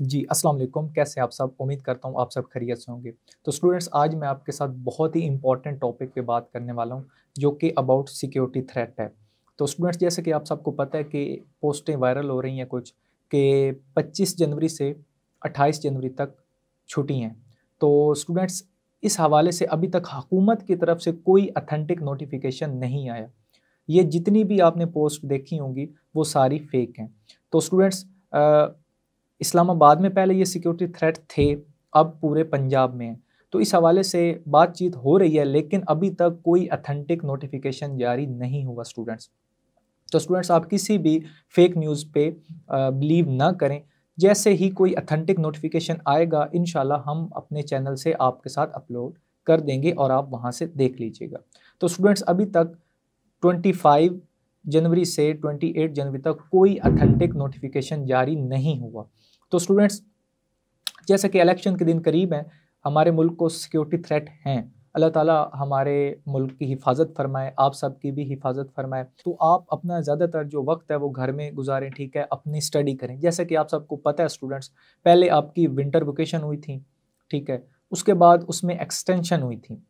जी अस्सलाम वालेकुम कैसे आप सब उम्मीद करता हूँ आप सब खरीत से होंगे तो स्टूडेंट्स आज मैं आपके साथ बहुत ही इंपॉर्टेंट टॉपिक पे बात करने वाला हूँ जो कि अबाउट सिक्योरिटी थ्रेट है तो स्टूडेंट्स जैसे कि आप सबको पता है कि पोस्टें वायरल हो रही हैं कुछ कि 25 जनवरी से 28 जनवरी तक छुट्टी हैं तो स्टूडेंट्स इस हवाले से अभी तक हकूमत की तरफ से कोई अथेंटिक नोटिफिकेशन नहीं आया ये जितनी भी आपने पोस्ट देखी होंगी वो सारी फेक हैं तो स्टूडेंट्स इस्लामाबाद में पहले ये सिक्योरिटी थ्रेट थे अब पूरे पंजाब में तो इस हवाले से बातचीत हो रही है लेकिन अभी तक कोई अथेंटिक नोटिफिकेशन जारी नहीं हुआ स्टूडेंट्स तो स्टूडेंट्स आप किसी भी फेक न्यूज़ पे बिलीव ना करें जैसे ही कोई अथेंटिक नोटिफिकेशन आएगा इन हम अपने चैनल से आपके साथ अपलोड कर देंगे और आप वहाँ से देख लीजिएगा तो स्टूडेंट्स अभी तक ट्वेंटी जनवरी से 28 जनवरी तक कोई अथेंटिक नोटिफिकेशन जारी नहीं हुआ तो स्टूडेंट्स जैसे कि इलेक्शन के दिन करीब हैं हमारे मुल्क को सिक्योरिटी थ्रेट हैं अल्लाह ताला हमारे मुल्क की हिफाजत फरमाए आप सब की भी हिफाजत फरमाए तो आप अपना ज़्यादातर जो वक्त है वो घर में गुजारें ठीक है अपनी स्टडी करें जैसे कि आप सबको पता है स्टूडेंट्स पहले आपकी विंटर वोकेशन हुई थी ठीक है उसके बाद उसमें एक्सटेंशन हुई थी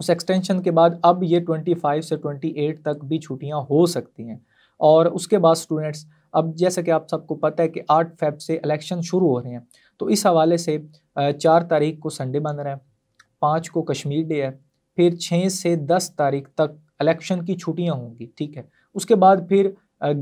उस एक्सटेंशन के बाद अब ये 25 से 28 तक भी छुट्टियां हो सकती हैं और उसके बाद स्टूडेंट्स अब जैसा कि आप सबको पता है कि आठ फेब से इलेक्शन शुरू हो रहे हैं तो इस हवाले से चार तारीख को संडे बन रहा है पाँच को कश्मीर डे है फिर छः से दस तारीख तक इलेक्शन की छुट्टियाँ होंगी ठीक है उसके बाद फिर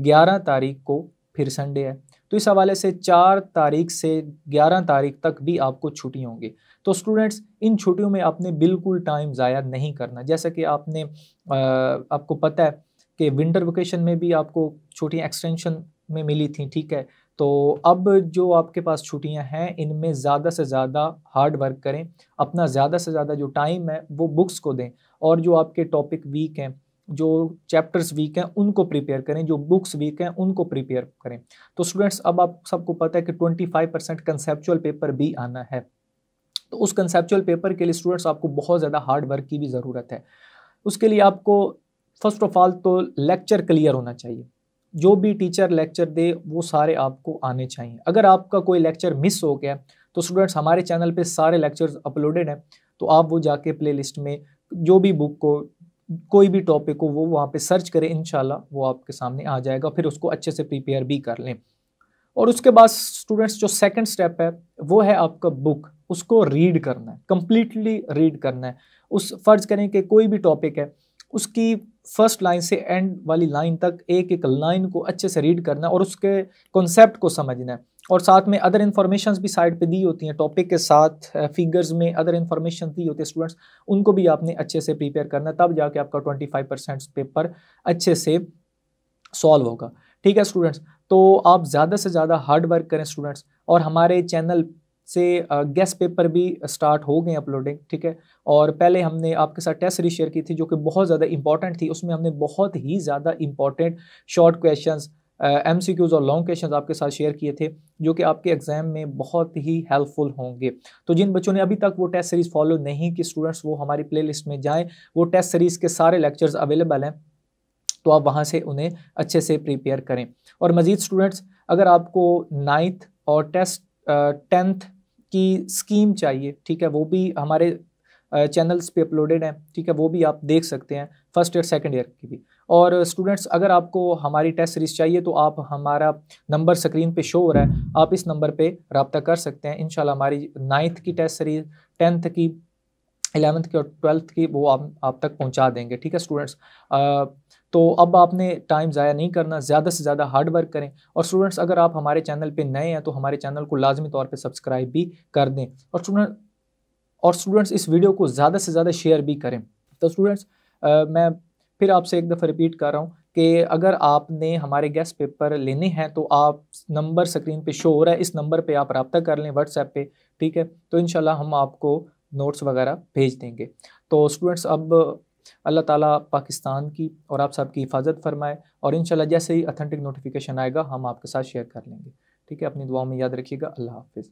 ग्यारह तारीख को फिर संडे है तो इस हवाले से चार तारीख से ग्यारह तारीख तक भी आपको छुट्टी होंगी तो स्टूडेंट्स इन छुट्टियों में आपने बिल्कुल टाइम ज़ाया नहीं करना जैसा कि आपने आ, आपको पता है कि विंटर वेकेशन में भी आपको छुट्टियाँ एक्सटेंशन में मिली थी ठीक है तो अब जो आपके पास छुट्टियां हैं इनमें ज़्यादा से ज़्यादा हार्ड वर्क करें अपना ज़्यादा से ज़्यादा जो टाइम है वो बुक्स को दें और जो आपके टॉपिक वीक हैं जो चैप्टर्स वीक हैं उनको प्रिपेयर करें जो बुक्स वीक हैं उनको प्रिपेयर करें तो स्टूडेंट्स अब आप सबको पता है कि 25 परसेंट कंसेप्चुअल पेपर भी आना है तो उस कंसेप्चुअल पेपर के लिए स्टूडेंट्स आपको बहुत ज़्यादा हार्ड वर्क की भी ज़रूरत है उसके लिए आपको फर्स्ट ऑफ ऑल तो लेक्चर क्लियर होना चाहिए जो भी टीचर लेक्चर दे वो सारे आपको आने चाहिए अगर आपका कोई लेक्चर मिस हो गया तो स्टूडेंट्स हमारे चैनल पे सारे लेक्चर्स अपलोडेड हैं तो आप वो जाके प्लेलिस्ट में जो भी बुक को कोई भी टॉपिक हो वो वहाँ पे सर्च करें इन वो आपके सामने आ जाएगा फिर उसको अच्छे से प्रिपेयर भी कर लें और उसके बाद स्टूडेंट्स जो सेकेंड स्टेप है वो है आपका बुक उसको रीड करना है कम्प्लीटली रीड करना है उस फर्ज करें कि कोई भी टॉपिक है उसकी फर्स्ट लाइन से एंड वाली लाइन तक एक एक लाइन को अच्छे से रीड करना है और उसके कॉन्सेप्ट को समझना है और साथ में अदर इन्फॉर्मेशन भी साइड पे दी होती हैं टॉपिक के साथ फिगर्स में अदर इन्फॉर्मेशन दी होती है स्टूडेंट्स उनको भी आपने अच्छे से प्रिपेयर करना तब जाके आपका ट्वेंटी फाइव परसेंट पेपर अच्छे से सॉल्व होगा ठीक है स्टूडेंट्स तो आप ज़्यादा से ज़्यादा हार्ड वर्क करें स्टूडेंट्स और हमारे चैनल से गेस्ट पेपर भी स्टार्ट हो गए अपलोडिंग ठीक है और पहले हमने आपके साथ टेस्ट सीरीज शेयर की थी जो कि बहुत ज़्यादा इंपॉर्टेंट थी उसमें हमने बहुत ही ज़्यादा important short question M C Qs और लॉन्ग क्वेश्चन आपके साथ शेयर किए थे जो कि आपके एग्जाम में बहुत ही हेल्पफुल होंगे तो जिन बच्चों ने अभी तक वो टेस्ट सीरीज़ फॉलो नहीं की स्टूडेंट्स वो हमारी लिस्ट में जाएँ वो टेस्ट सीरीज़ के सारे लेक्चर्स अवेलेबल हैं तो आप वहाँ से उन्हें अच्छे से प्रिपेयर करें और मज़ीद स्टूडेंट्स अगर आपको नाइन्थ और टेस्ट टेंथ की स्कीम चाहिए ठीक है वो भी हमारे चैनल्स पे अपलोडेड हैं ठीक है वो भी आप देख सकते हैं फर्स्ट ईयर सेकेंड ईयर की भी और स्टूडेंट्स अगर आपको हमारी टेस्ट सीरीज़ चाहिए तो आप हमारा नंबर स्क्रीन पे शो हो रहा है आप इस नंबर पे रबता कर सकते हैं इन हमारी नाइन्थ की टेस्ट सीरीज़ टेंथ की एलेवंथ की और ट्वेल्थ की वो आप आप तक पहुँचा देंगे ठीक है स्टूडेंट्स तो अब आपने टाइम ज़ाया नहीं करना ज़्यादा से ज़्यादा हार्ड वर्क करें और स्टूडेंट्स अगर आप हमारे चैनल पे नए हैं तो हमारे चैनल को लाजमी तौर पे सब्सक्राइब भी कर दें और स्टूडेंट और स्टूडेंट्स इस वीडियो को ज़्यादा से ज़्यादा शेयर भी करें तो स्टूडेंट्स मैं फिर आपसे एक दफ़ा रिपीट कर रहा हूँ कि अगर आपने हमारे गेस्ट पेपर लेने हैं तो आप नंबर स्क्रीन पे शो हो रहा है इस नंबर पे आप रबता कर लें व्हाट्सएप पे ठीक है तो इन हम आपको नोट्स वगैरह भेज देंगे तो स्टूडेंट्स अब अल्लाह ताला पाकिस्तान की और आप सब की हिफाजत फरमाए और इन जैसे ही अथेंटिक नोटिफिकेशन आएगा हम आपके साथ शेयर कर लेंगे ठीक है अपनी दुआओं में याद रखिएगा अल्लाह हाफिज़